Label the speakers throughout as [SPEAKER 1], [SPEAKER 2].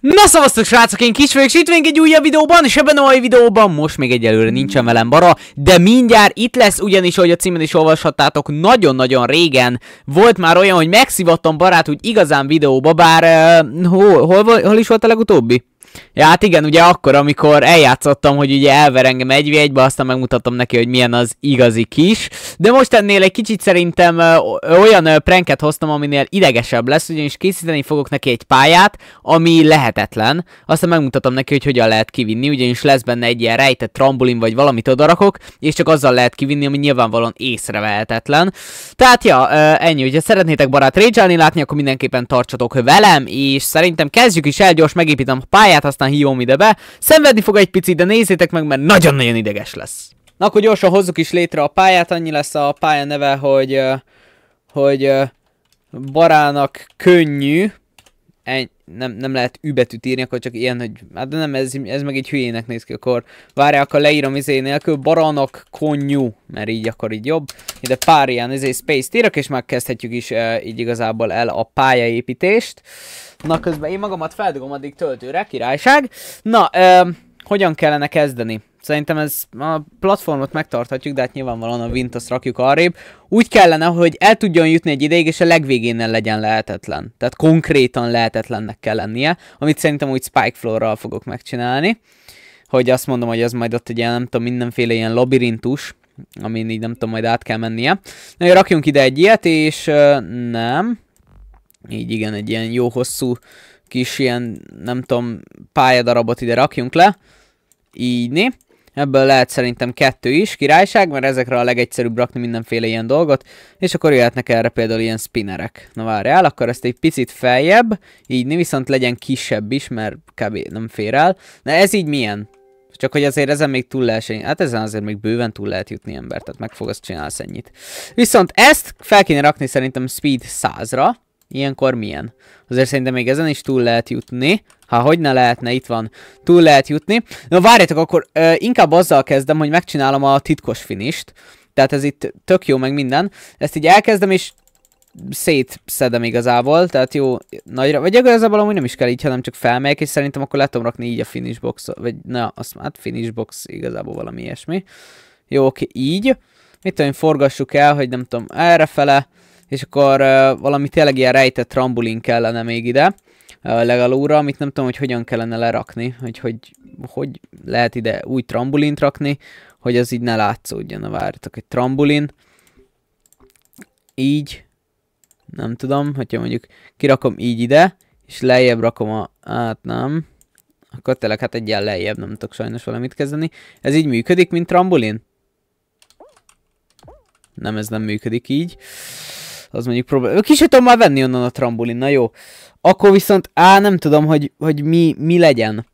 [SPEAKER 1] Na szavaztok srácok, én kis vagyok, és itt egy újabb videóban, és ebben a mai videóban most még egyelőre nincsen velem bara, de mindjárt itt lesz, ugyanis, ahogy a címen is olvashattátok, nagyon-nagyon régen volt már olyan, hogy megszivattam barát hogy igazán videóba, bár uh, hol, hol, hol is volt a legutóbbi? Ja, hát igen, ugye akkor, amikor eljátszottam, hogy ugye elver engem egy egybe, aztán megmutattam neki, hogy milyen az igazi kis. De most ennél egy kicsit szerintem olyan pranket hoztam, aminél idegesebb lesz, ugyanis készíteni fogok neki egy pályát, ami lehetetlen. Aztán megmutatom neki, hogy hogyan lehet kivinni, ugyanis lesz benne egy ilyen rejtett trambulin, vagy valamit odarakok, és csak azzal lehet kivinni, ami nyilvánvalóan észrevehetetlen. Tehát ja, ennyi, ugye szeretnétek barát rage látni, akkor mindenképpen tartsatok velem, és szerintem kezdjük is el, gyors megépítem a pályát, anyját aztán hívom ide be. Szenvedni fog egy picit, de nézzétek meg, mert nagyon-nagyon ideges lesz. Na akkor gyorsan hozzuk is létre a pályát, annyi lesz a pálya neve, hogy, hogy barának könnyű, Ennyi nem, nem lehet übetűt írni, akkor csak ilyen, hogy hát de nem, ez, ez meg egy hülyének néz ki, akkor várják, akkor leírom izé nélkül, baranok konyú, mert így akkor így jobb. Ide pár ilyen izé space írok, és már kezdhetjük is e, így igazából el a pályaépítést. Na közben én magamat feldugom addig töltőre, királyság. Na, e, hogyan kellene kezdeni? Szerintem ez a platformot megtarthatjuk, de hát nyilvánvalóan a wint azt rakjuk arrébb. Úgy kellene, hogy el tudjon jutni egy ideig, és a legvégén legyen lehetetlen. Tehát konkrétan lehetetlennek kell lennie, amit szerintem úgy Spike Floor-ral fogok megcsinálni. Hogy azt mondom, hogy az majd ott egy ilyen, nem tudom, mindenféle ilyen labirintus, amin így nem tudom, majd át kell mennie. Na, hogy rakjunk ide egy ilyet, és uh, nem. Így igen, egy ilyen jó hosszú kis ilyen, nem tudom, pályadarabot ide rakjunk le. Így né. Ebből lehet szerintem kettő is, királyság, mert ezekre a legegyszerűbb rakni mindenféle ilyen dolgot, és akkor jöhetnek erre például ilyen spinnerek. Na várjál, akkor ezt egy picit feljebb, így viszont legyen kisebb is, mert kb. nem fér el. Na ez így milyen? Csak hogy azért ezen még túl lehet, hát ezen azért még bőven túl lehet jutni ember, tehát meg fogsz csinálsz ennyit. Viszont ezt fel kéne rakni szerintem speed 100-ra, ilyenkor milyen? Azért szerintem még ezen is túl lehet jutni. Ha hogy ne lehetne, itt van. Túl lehet jutni. Na várjatok, akkor ö, inkább azzal kezdem, hogy megcsinálom a titkos finist. Tehát ez itt tök jó, meg minden. Ezt így elkezdem, és szétszedem igazából, tehát jó nagyra, vagy igazából amúgy nem is kell így, hanem csak felmegyek, és szerintem akkor lehetom rakni így a finish box vagy na, azt már hát finish box igazából valami ilyesmi. Jó, oké, így. Mit tudom, forgassuk el, hogy nem tudom, errefele, és akkor uh, valami tényleg ilyen rejtett trambulin kellene még ide legalóra, amit nem tudom, hogy hogyan kellene lerakni, hogy hogy, hogy lehet ide új trambulint rakni, hogy az így ne látszódjon a vártok. Egy trambulin, így, nem tudom, hogyha mondjuk kirakom így ide, és lejjebb rakom a, hát nem, akkor tényleg hát egy ilyen lejjebb, nem tudok sajnos valamit kezdeni. Ez így működik, mint trambulin? Nem, ez nem működik így az mondjuk probléma. Ki tudom már venni onnan a trambulin, na jó. Akkor viszont, á, nem tudom, hogy, hogy mi, mi legyen.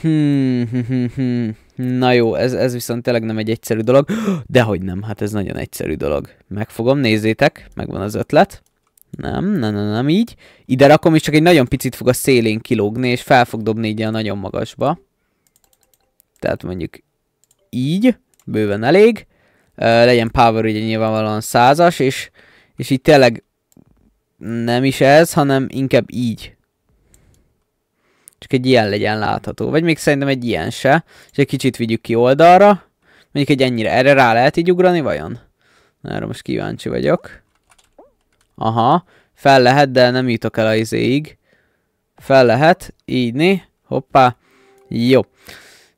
[SPEAKER 1] Hmm, hmm, hmm, hmm. Na jó, ez, ez viszont tényleg nem egy egyszerű dolog. Dehogy nem, hát ez nagyon egyszerű dolog. Megfogom, nézzétek, megvan az ötlet. Nem, nem, nem, nem így. Ide rakom, és csak egy nagyon picit fog a szélén kilógni, és fel fog dobni így a nagyon magasba. Tehát mondjuk így, bőven elég. Uh, legyen power ugye nyilvánvalóan százas, és és így tényleg nem is ez, hanem inkább így. Csak egy ilyen legyen látható. Vagy még szerintem egy ilyen se. És egy kicsit vigyük ki oldalra. Mondjuk egy ennyire. Erre rá lehet így ugrani vajon? Erre most kíváncsi vagyok. Aha. Fel lehet, de nem jutok el a izéig. Fel lehet. Így né. Hoppá. Jó.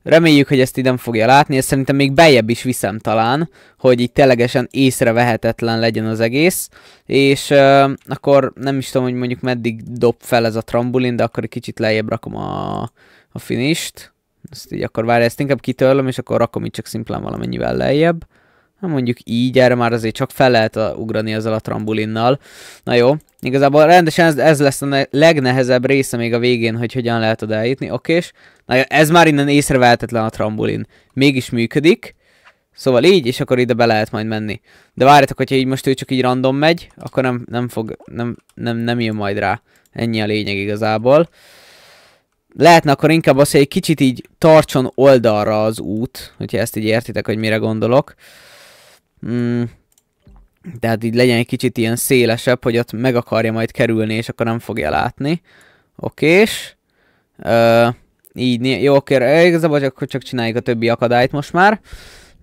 [SPEAKER 1] Reméljük, hogy ezt így nem fogja látni, és szerintem még bejebb is viszem talán, hogy így ténylegesen észrevehetetlen legyen az egész, és uh, akkor nem is tudom, hogy mondjuk meddig dob fel ez a trambulin, de akkor egy kicsit lejjebb rakom a, a finist. Ezt így akkor várj, ezt inkább kitörlöm, és akkor rakom itt csak szimplán valamennyivel lejjebb. Hát mondjuk így, erre már azért csak fel lehet ugrani ezzel a trambulinnal. Na jó, igazából rendesen ez, ez lesz a legnehezebb része még a végén, hogy hogyan lehet oda eljutni. Okés. Na jó, ez már innen észrevehetetlen a trambulin. Mégis működik. Szóval így, és akkor ide be lehet majd menni. De várjatok, hogyha így most ő csak így random megy, akkor nem, nem fog, nem, nem, nem jön majd rá. Ennyi a lényeg igazából. Lehetne akkor inkább az, hogy egy kicsit így tartson oldalra az út, hogyha ezt így értitek, hogy mire gondolok. Mm, tehát így legyen egy kicsit ilyen szélesebb, hogy ott meg akarja majd kerülni, és akkor nem fogja látni. Okés. Ö, így, jó, oké, igazából csak, csak csináljuk a többi akadályt most már.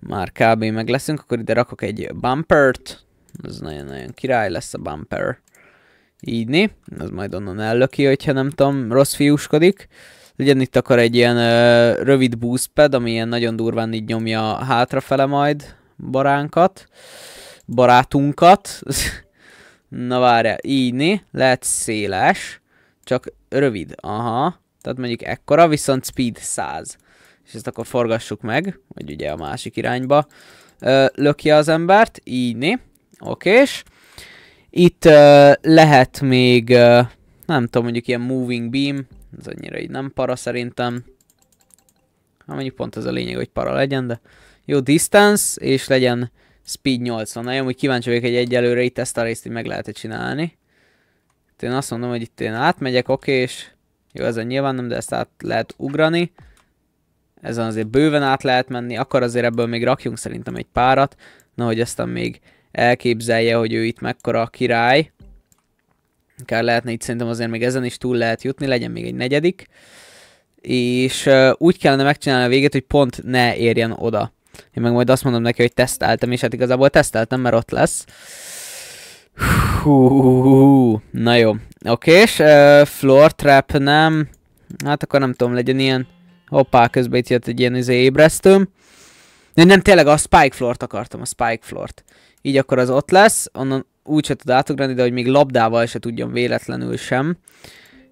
[SPEAKER 1] Már kb. meg leszünk, akkor ide rakok egy bumpert. Ez nagyon-nagyon király lesz a bumper. így né? Az majd onnan ellöki, hogyha nem tudom, rossz fiúskodik. Legyen itt akkor egy ilyen ö, rövid boost pad, ami ilyen nagyon durván így nyomja hátrafele majd baránkat, barátunkat. Na várja, így né, lehet széles, csak rövid, aha. Tehát mondjuk ekkora, viszont speed 100. És ezt akkor forgassuk meg, vagy ugye a másik irányba ö, löki az embert, így né, okés. Itt ö, lehet még, ö, nem tudom, mondjuk ilyen moving beam, ez annyira így nem para szerintem. ha hát mondjuk pont ez a lényeg, hogy para legyen, de... Jó distance, és legyen speed 80. Na, úgy kíváncsi vagyok, hogy egyelőre itt ezt a részt meg lehet -e csinálni. Itt én azt mondom, hogy itt én átmegyek, oké, és jó, ezen nyilván nem, de ezt át lehet ugrani. Ezen azért bőven át lehet menni, akkor azért ebből még rakjunk szerintem egy párat, na hogy aztán még elképzelje, hogy ő itt mekkora a király. Akár lehetne itt szerintem azért még ezen is túl lehet jutni, legyen még egy negyedik. És uh, úgy kellene megcsinálni a végét, hogy pont ne érjen oda. Én meg majd azt mondom neki, hogy teszteltem, és hát igazából teszteltem, mert ott lesz. Hú, na jó. Oké, és uh, floor trap nem. Hát akkor nem tudom, legyen ilyen. Hoppá, közben itt jött egy ilyen izé ébresztőm. Nem, nem, tényleg a spike floort akartam, a spike floort. Így akkor az ott lesz, onnan úgy se tud átugrani, de hogy még labdával se tudjon véletlenül sem.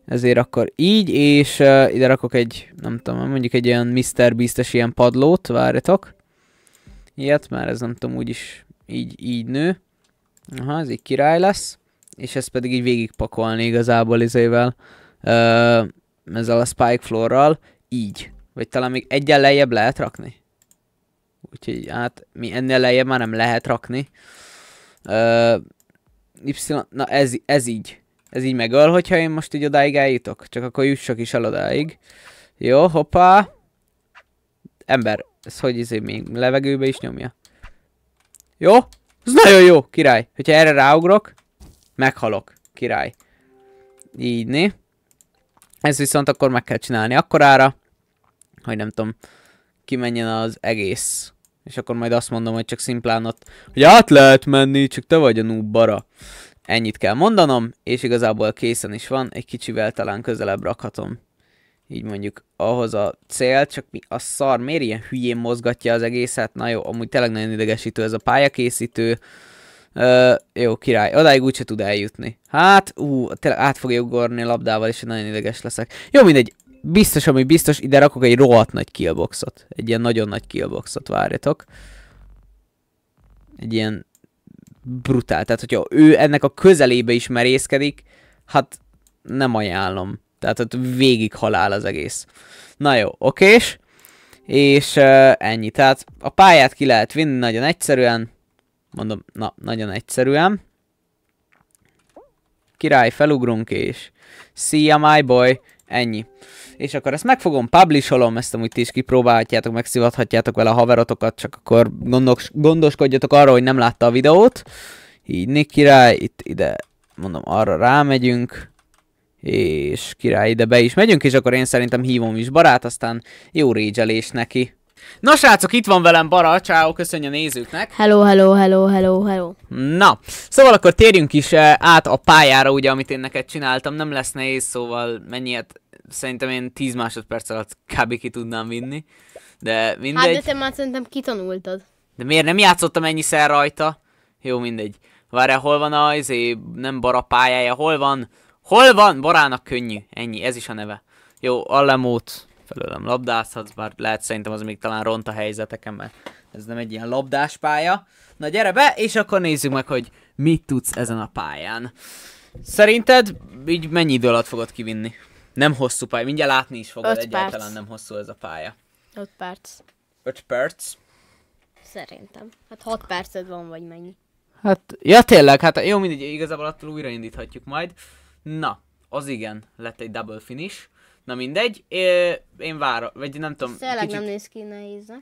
[SPEAKER 1] Ezért akkor így, és uh, ide rakok egy, nem tudom, mondjuk egy ilyen Mr. Beast-es ilyen padlót, várjatok ilyet, már ez nem tudom, úgyis így, így nő. Aha, ez így király lesz. És ezt pedig így végigpakolni igazából izével, ezzel a spike floorral, így. Vagy talán még egyen lejjebb lehet rakni. Úgyhogy hát mi ennél lejjebb már nem lehet rakni. Ö, y, na ez, ez így. Ez így megöl, hogyha én most így odáig eljutok. Csak akkor jussak is el odáig. Jó, hoppá. Ember, ez hogy izé még levegőbe is nyomja. Jó? Ez nagyon jó, király. Hogyha erre ráugrok, meghalok, király. Így, né? Ez viszont akkor meg kell csinálni akkorára, hogy nem tudom, kimenjen az egész. És akkor majd azt mondom, hogy csak szimplán ott, hogy át lehet menni, csak te vagy a nubbara. Ennyit kell mondanom, és igazából készen is van, egy kicsivel talán közelebb rakhatom így mondjuk ahhoz a cél, csak mi a szar, miért ilyen hülyén mozgatja az egészet? Na jó, amúgy tényleg nagyon idegesítő ez a pályakészítő. Ö, jó, király, odáig úgyse tud eljutni. Hát, ú, tényleg át fogja ugorni a labdával, és nagyon ideges leszek. Jó, mindegy, biztos, ami biztos, ide rakok egy rohadt nagy killboxot. Egy ilyen nagyon nagy killboxot, várjatok. Egy ilyen brutál. Tehát, hogyha ő ennek a közelébe is merészkedik, hát nem ajánlom. Tehát ott végig halál az egész. Na jó, okés. És uh, ennyi. Tehát a pályát ki lehet vinni nagyon egyszerűen. Mondom, na, nagyon egyszerűen. Király, felugrunk és... See ya, my boy. Ennyi. És akkor ezt meg fogom publisholom, ezt amúgy ti is kipróbálhatjátok, megszivathatjátok vele a haverotokat, csak akkor gondos, gondoskodjatok arra, hogy nem látta a videót. Így Nick király, itt ide, mondom, arra rámegyünk és király ide be is megyünk, és akkor én szerintem hívom is barát, aztán jó régyelés neki. Na srácok, itt van velem Bara, ciao, köszönj a nézőknek.
[SPEAKER 2] Hello, hello, hello, hello, hello.
[SPEAKER 1] Na, szóval akkor térjünk is eh, át a pályára, ugye, amit én neked csináltam, nem lesz nehéz, szóval mennyiet szerintem én 10 másodperc alatt kb. ki tudnám vinni, de mindegy. Hát de te
[SPEAKER 2] már szerintem kitanultad.
[SPEAKER 1] De miért nem játszottam ennyiszer rajta? Jó, mindegy. Várjál, hol van a, izé, nem Bara pályája, hol van? Hol van? Borának könnyű. Ennyi, ez is a neve. Jó, Alemót felőlem labdázhatsz, bár lehet szerintem az még talán ront a helyzeteken, mert ez nem egy ilyen labdás pálya. Na gyere be, és akkor nézzük meg, hogy mit tudsz ezen a pályán. Szerinted így mennyi idő alatt fogod kivinni? Nem hosszú pálya, mindjárt látni is fogod, Öt egyáltalán perc. nem hosszú ez a pálya.
[SPEAKER 2] 5 perc.
[SPEAKER 1] 5 perc?
[SPEAKER 2] Szerintem. Hát 6 perced van, vagy mennyi.
[SPEAKER 1] Hát, ja tényleg, hát jó mindig igazából attól újraindíthatjuk majd. Na, az igen, lett egy double finish. Na mindegy, é, én várom, vagy nem tudom. Tényleg kicsit... nem
[SPEAKER 2] néz ki nehéznek.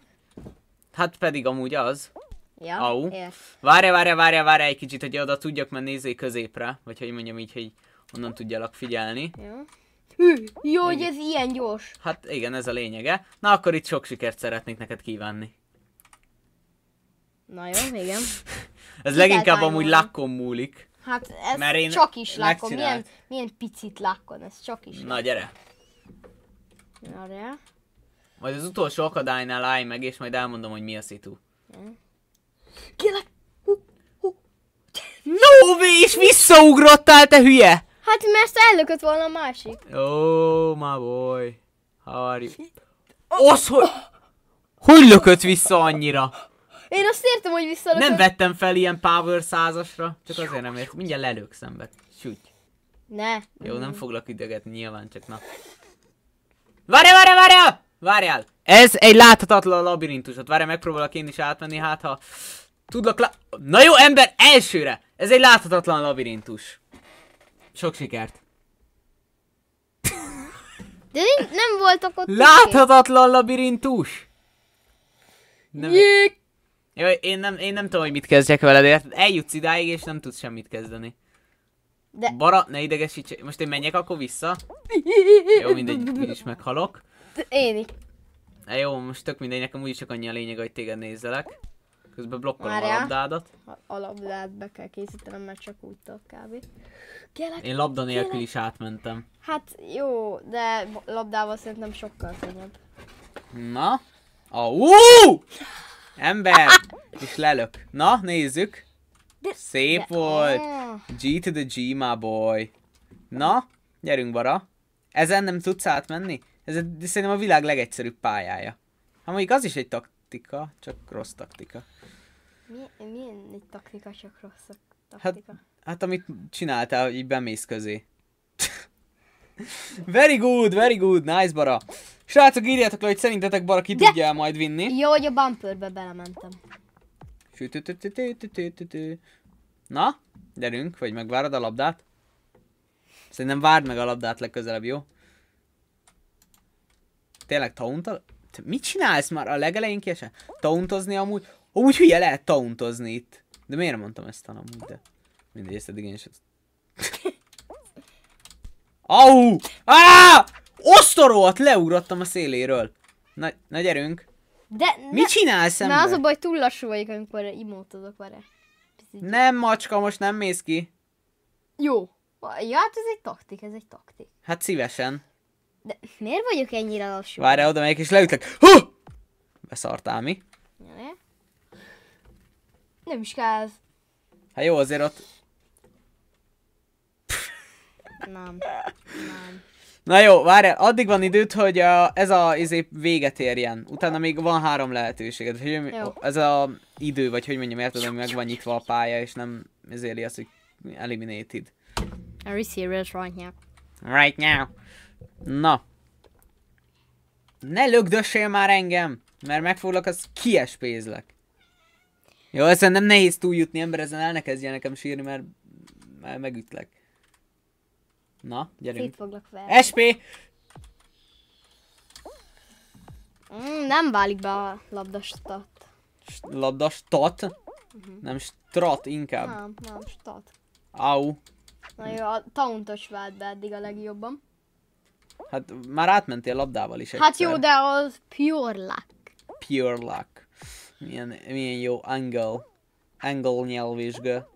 [SPEAKER 1] Hát pedig amúgy az. Ja, Au. Várja, várja, várja, várja egy kicsit, hogy oda tudjak menni nézé középre, vagy hogy mondjam így, hogy onnan tudjalak figyelni.
[SPEAKER 2] Jó. Hű, jó, hogy ez ilyen gyors.
[SPEAKER 1] Hát igen, ez a lényege. Na akkor itt sok sikert szeretnék neked kívánni.
[SPEAKER 2] Na jó, igen. ez Kitelt leginkább amúgy
[SPEAKER 1] lakkon múlik.
[SPEAKER 2] Hát ez Mert én csak is lákon. Milyen, milyen picit lákon, ez csak is. Na gyere. Na de.
[SPEAKER 1] Majd az utolsó akadálynál állj meg, és majd elmondom, hogy mi a szitu. Kérlek! way, és visszaugrottál, te hülye!
[SPEAKER 2] Hát mert ellökött volna a másik.
[SPEAKER 1] Ó, oh, my boy. How are you? Az, hogy... Hogy lökött vissza annyira?
[SPEAKER 2] Én azt értem, hogy vissza. Nem
[SPEAKER 1] vettem fel ilyen power százasra, csak azért nem értem. Mindjárt lelők szembe. Sütj. Ne. Jó, nem foglak üdögetni nyilván, csak na. Várja, várja, várja! Várjál! Ez egy láthatatlan labirintus. Ott várja, megpróbálok én is átmenni, hát ha... Tudlak lá... Na jó, ember, elsőre! Ez egy láthatatlan labirintus. Sok sikert. De nem voltak ott... Láthatatlan labirintus! Nem... Jék! Jó, én nem, én nem tudom, hogy mit kezdjek veled, érted? Eljutsz idáig, és nem tudsz semmit kezdeni. De... Bara, ne idegesíts, most én menjek akkor vissza? Jó, mindegy, így is meghalok. Én is. E jó, most tök mindegy, nekem úgyis csak annyi a lényeg, hogy téged nézzelek. Közben blokkolom Várjá. a labdádat.
[SPEAKER 2] A labdát be kell készítenem, mert csak úgy tudok kb. Kérlek, Én labda nélkül kérlek. is
[SPEAKER 1] átmentem.
[SPEAKER 2] Hát jó, de labdával szerintem sokkal könnyebb.
[SPEAKER 1] Na? A, uh! Ember! És lelök. Na, nézzük. Szép volt. G to the G, my boy. Na, gyerünk bara. Ezen nem tudsz átmenni? Ez szerintem a világ legegyszerűbb pályája. Ha hát mondjuk az is egy taktika, csak rossz taktika.
[SPEAKER 2] Mi, milyen egy taktika, csak rossz taktika? Hát,
[SPEAKER 1] hát amit csináltál, hogy így bemész közé. very good, very good, nice bara. Srácok, írjátok le, hogy szerintetek Bara ki De... tudja majd vinni.
[SPEAKER 2] Jó, hogy a bumperbe belementem.
[SPEAKER 1] Na, gyerünk, vagy megvárod a labdát? Szerintem várd meg a labdát legközelebb, jó? Tényleg tauntal? Te mit csinálsz már a legelején kiesen? Tauntozni amúgy? Úgy hülye lehet tauntozni itt. De miért mondtam ezt talán amúgy, de... Mindegy, ezt eddig én is... Au! Ah! Osztoróat leugrottam a széléről. Na, na gyerünk.
[SPEAKER 2] De, Mit csinálsz ember? Na az a baj, túl lassú vagyok, amikor imótozok vele.
[SPEAKER 1] Nem macska, most nem mész ki.
[SPEAKER 2] Jó. Ja, hát ez egy taktik, ez egy taktik.
[SPEAKER 1] Hát szívesen.
[SPEAKER 2] De miért vagyok ennyire lassú?
[SPEAKER 1] Várj, oda megyek és leütlek. Hú! Beszartál mi?
[SPEAKER 2] Ne? Nem is kell.
[SPEAKER 1] Hát jó, azért ott...
[SPEAKER 2] Nem. Nem.
[SPEAKER 1] Na jó, várj, addig van időt, hogy a, ez a izé véget érjen. Utána még van három lehetőséged. Hogy jó. ez a idő, vagy hogy mondjam, érted, hogy meg van nyitva a pálya, és nem ezért az, hogy eliminated.
[SPEAKER 2] Are you serious right now?
[SPEAKER 1] Right now. Na. Ne lögdössél már engem, mert megfoglak, az kiespézlek. Jó, ezen nem nehéz túljutni ember, ezen el ne kezdje nekem sírni, mert, mert megütlek. Na, gyerünk. Szét foglak fel. SP!
[SPEAKER 2] Mm, nem válik be a labdastat.
[SPEAKER 1] Labdastat? Uh-huh. Nem strat inkább.
[SPEAKER 2] Nem, nem stat.
[SPEAKER 1] Au. Na jó,
[SPEAKER 2] a tauntos vált be eddig a legjobban.
[SPEAKER 1] Hát már átmentél labdával is egyszer. Hát jó, de
[SPEAKER 2] az pure luck.
[SPEAKER 1] Pure luck. Milyen, milyen jó angle. Angle nyelvvizsga.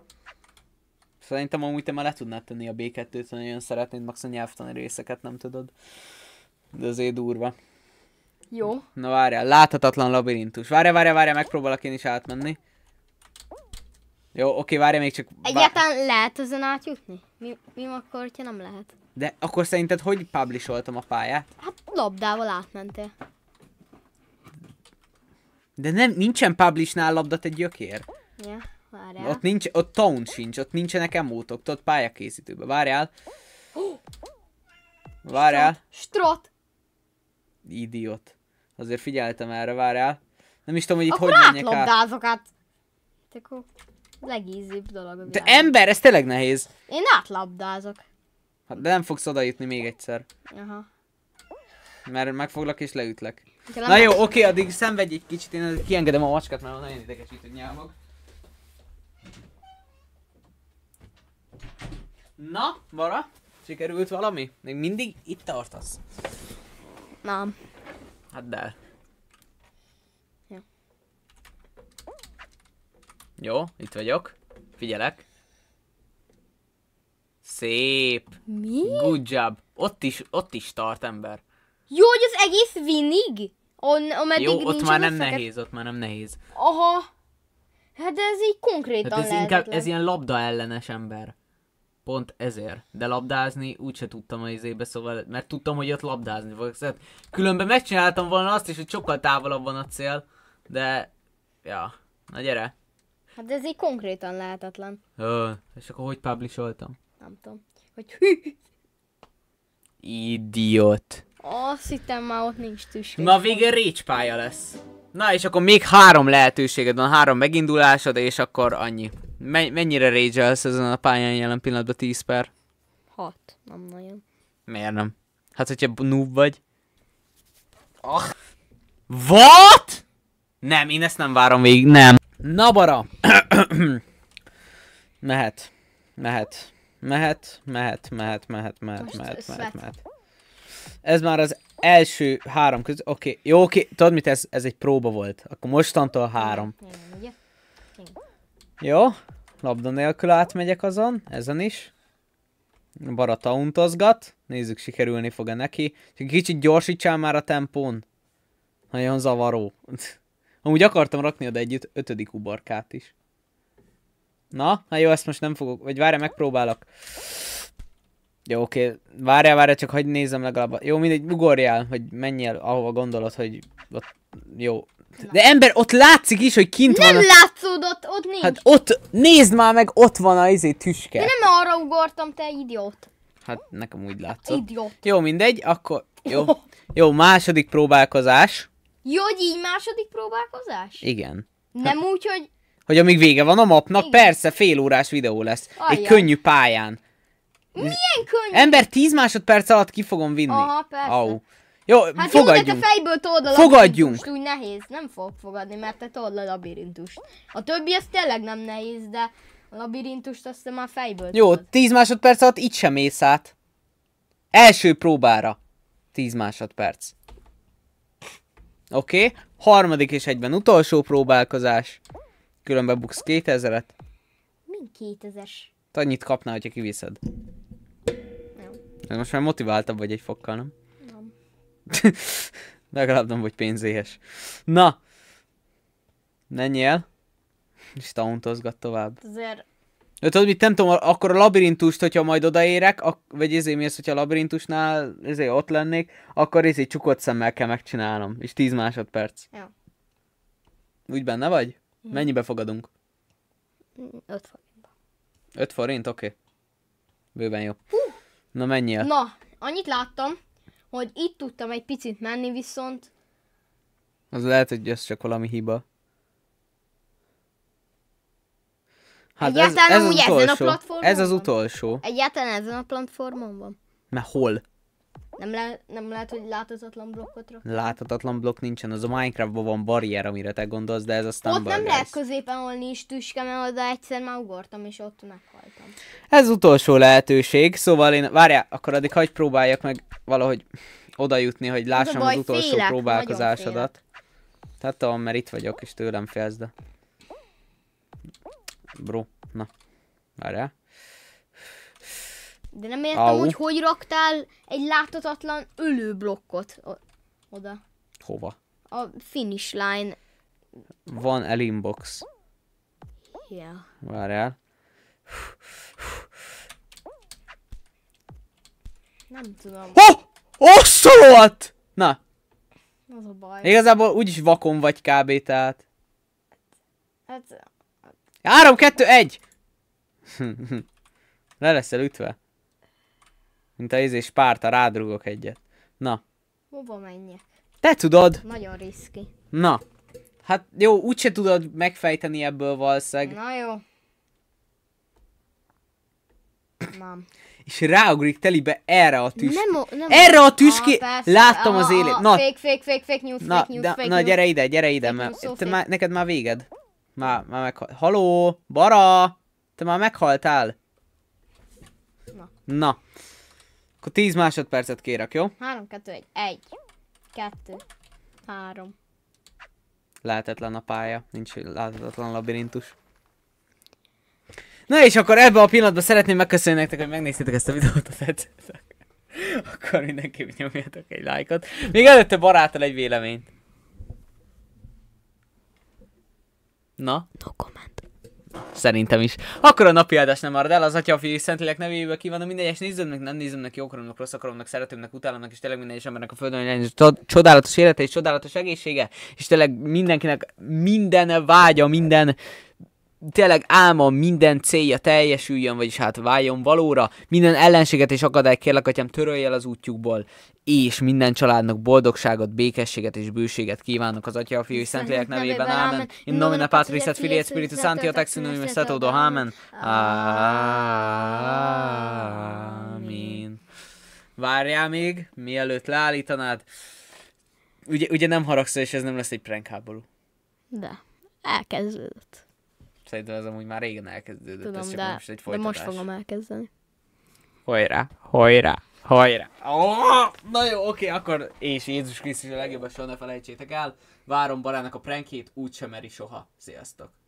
[SPEAKER 1] Szerintem amúgy te már le tudnád tenni a B2-t, ha nagyon szeretnéd, max a nyelvtani részeket nem tudod. De azért durva. Jó. Na várjál, láthatatlan labirintus. Várjál, várjál, várjál, megpróbálok én is átmenni. Jó, oké, várjál még csak...
[SPEAKER 2] Egyáltalán lehet ezen átjutni? Mi, mi akkor, hogyha nem lehet?
[SPEAKER 1] De akkor szerinted hogy publisoltam a pályát?
[SPEAKER 2] Hát labdával átmentél.
[SPEAKER 1] De nem, nincsen publishnál labdat egy gyökér.
[SPEAKER 2] Yeah. Várjál. Ott
[SPEAKER 1] nincs, ott town sincs, ott nincsenek emótok, ott pályakészítőben. Várjál. Várjál.
[SPEAKER 2] Strat.
[SPEAKER 1] Idiot. Azért figyeltem erre, várjál. Nem is tudom, hogy itt Akkor hogy menjek át.
[SPEAKER 2] Akkor Akkor legízibb dolog Te De
[SPEAKER 1] ember, ez tényleg nehéz.
[SPEAKER 2] Én átlabdázok.
[SPEAKER 1] Hát de nem fogsz odajutni még egyszer. Aha. Mert megfoglak és leütlek. Na jó, oké, addig szenvedj egy kicsit, én kiengedem a macskát, mert nagyon idegesít, hogy nyámog. Na, vara? sikerült valami? Még mindig itt tartasz? Nem. Hát de. Jó. Jó, itt vagyok. Figyelek. Szép. Mi? Good job. Ott is, ott is tart ember.
[SPEAKER 2] Jó, hogy az egész vinig? On, Jó, ott már nem összeket.
[SPEAKER 1] nehéz, ott már nem nehéz.
[SPEAKER 2] Aha. Hát de ez így konkrétan hát ez inkább, ez ilyen
[SPEAKER 1] labda ellenes ember pont ezért. De labdázni úgyse tudtam az izébe, szóval, mert tudtam, hogy ott labdázni fogok. Szóval, különben megcsináltam volna azt is, hogy sokkal távolabb van a cél, de, ja, na gyere.
[SPEAKER 2] Hát ez így konkrétan lehetetlen.
[SPEAKER 1] Ö, és akkor hogy publisoltam? Nem
[SPEAKER 2] tudom. Hogy hű.
[SPEAKER 1] Idiot.
[SPEAKER 2] Azt hittem már ott nincs tüskés.
[SPEAKER 1] Na végén récs pálya lesz. Na és akkor még három lehetőséged van, három megindulásod, és akkor annyi. Me- mennyire rage ezen a pályán jelen pillanatban 10 per?
[SPEAKER 2] 6, nem nagyon.
[SPEAKER 1] Miért nem? Hát, hogyha noob vagy. Ah. What? Nem, én ezt nem várom végig, nem. Na bara. mehet. Mehet. Mehet, mehet, mehet, mehet, mehet, mehet, mehet, mehet. Ez már az első három között. Oké, okay. jó, oké. Okay. Tudod mit, ez, ez egy próba volt. Akkor mostantól három. Jó, labda nélkül átmegyek azon, ezen is. Barata untozgat, nézzük sikerülni fog-e neki. Kicsit gyorsítsál már a tempón. Nagyon zavaró. Amúgy akartam rakni oda egy ötödik ubarkát is. Na, hát jó, ezt most nem fogok, vagy várja, megpróbálok. Jó, oké, okay. várjál, várjál, csak hagyd nézem legalább. Jó, mindegy, ugorjál, hogy menjél, ahova gondolod, hogy ott, jó, de ember, ott látszik is, hogy kint nem van. Nem a...
[SPEAKER 2] látszódott, ott nincs. Hát
[SPEAKER 1] ott, nézd már meg, ott van a izé tüske. De nem
[SPEAKER 2] arra ugortam, te idiót.
[SPEAKER 1] Hát nekem úgy látszott. Idiót. Jó, mindegy, akkor jó. Jó, második próbálkozás.
[SPEAKER 2] Jó, hogy így második próbálkozás? Igen. Nem hát, úgy, hogy...
[SPEAKER 1] Hogy amíg vége van a mapnak, Igen. persze, fél órás videó lesz. Ajaj. Egy könnyű pályán. Milyen könnyű? Ember, 10 másodperc alatt ki fogom vinni. Aha, persze. Au. Jó, hát fogadjunk. Jó, de te fejből
[SPEAKER 2] told a fogadjunk. úgy nehéz. Nem fog fogadni, mert te told a labirintust. A többi az tényleg nem nehéz, de a labirintust azt te már fejből Jó, tudod.
[SPEAKER 1] 10 másodperc alatt itt sem mész át. Első próbára. 10 másodperc. Oké, okay. harmadik és egyben utolsó próbálkozás. Különben buksz 2000-et.
[SPEAKER 2] Mind 2000-es?
[SPEAKER 1] Annyit kapnál, hogyha kiviszed. Nem. Most már motiváltabb vagy egy fokkal, nem? Legalább nem vagy pénzéhes. Na! Menj nyel? És tauntozgat tovább. Azért... De tudod, mit nem tudom, akkor a labirintust, hogyha majd odaérek, ak- vagy ezért mi az, hogyha a labirintusnál ezért ott lennék, akkor ezért csukott szemmel kell megcsinálnom. És 10 másodperc. Jó. Úgy benne vagy? Hm. Mennyibe fogadunk?
[SPEAKER 2] 5 mm, forintba.
[SPEAKER 1] 5 forint? Oké. Okay. Bőven jó. Hú. Na menjél.
[SPEAKER 2] Na, annyit láttam, hogy itt tudtam egy picit menni, viszont...
[SPEAKER 1] Az lehet, hogy ez csak valami hiba. Hát Egyáltalán ez, ez, az utolsó. ezen a platformon Ez az utolsó. Van?
[SPEAKER 2] Egyáltalán ezen a platformon van? Mert hol? Nem, le, nem lehet, hogy láthatatlan blokkot rak.
[SPEAKER 1] Láthatatlan blokk nincsen, az a Minecraftban van barrier, amire te gondolsz, de ez aztán Ott nem lehet
[SPEAKER 2] középen olni is tüske, mert oda egyszer már ugortam, és ott meghaltam.
[SPEAKER 1] Ez utolsó lehetőség, szóval én... Várjál, akkor addig hagyd próbáljak meg valahogy oda jutni, hogy lássam baj, az utolsó félek, próbálkozásodat. Tehát tudom, mert itt vagyok, és tőlem félsz, de... Bro, na. Várjál.
[SPEAKER 2] De nem értem, Au. hogy hogy raktál egy láthatatlan ölőblokkot oda. Hova? A finish line.
[SPEAKER 1] Van elinbox. Yeah. Várjál.
[SPEAKER 2] Nem tudom.
[SPEAKER 1] Oh! Oszolott! Na. Az a baj. Igazából úgyis vakon vagy kb. tehát. Hát... 3, 2, 1! Le leszel ütve. Mint a izé spárta, rádrugok egyet. Na.
[SPEAKER 2] Hova menjek? Te tudod! Nagyon riszki.
[SPEAKER 1] Na. Hát jó, úgyse tudod megfejteni ebből valszeg. Na jó. Nem. És ráugrik telibe erre a tüské.
[SPEAKER 2] Nem, nem, erre a tüské ah, láttam ah, az élet. Na, fék, fék, fék, fék, nyúl, na, fék, nyúl, fék, na, gyere ide,
[SPEAKER 1] gyere ide, mert te már, neked már véged. Már, már meghalt. Haló, bara, te már meghaltál. Na. Na. Akkor 10 másodpercet kérek, jó?
[SPEAKER 2] 3, 2, 1. 1, 2, 3.
[SPEAKER 1] Lehetetlen a pálya, nincs láthatatlan labirintus. Na és akkor ebbe a pillanatban szeretném megköszönni nektek, hogy megnéztétek ezt a videót a tetszettek. Akkor mindenki nyomjatok egy lájkot. Még előtte baráttal egy véleményt. Na? No comment. Szerintem is. Akkor a napi áldás nem marad el, az Atya, a Fiú, Szentlélek nevébe kívánom minden egyes nézőmnek, nem nézőmnek, jókoromnak, rossz akaromnak, szeretőmnek, utálomnak, és tényleg minden egyes embernek a földön, legyen csodálatos élete, és csodálatos egészsége, és tényleg mindenkinek minden vágya, minden tényleg álma minden célja teljesüljön, vagyis hát váljon valóra, minden ellenséget és akadályt kérlek, atyám, törölj el az útjukból, és minden családnak boldogságot, békességet és bőséget kívánok az Atya, a Fiú és Szentlélek nevében. Amen. In nomine Patris et Filii et Spiritus Sancti et ex unum et Amen. Amen. Várjál még, mielőtt leállítanád. Ugye, ugye nem haragszol, és ez nem lesz egy prank háború.
[SPEAKER 2] De, elkezdődött.
[SPEAKER 1] Szerintem ez amúgy már régen elkezdődött, Tudom, ez csak de, most egy folytatás. De most fogom elkezdeni. Hajrá, hajrá, hajrá. Oh, na jó, oké, okay, akkor és Jézus Krisztus a legjobb, soha ne felejtsétek el. Várom Balának a prankjét, úgy sem meri soha. Sziasztok.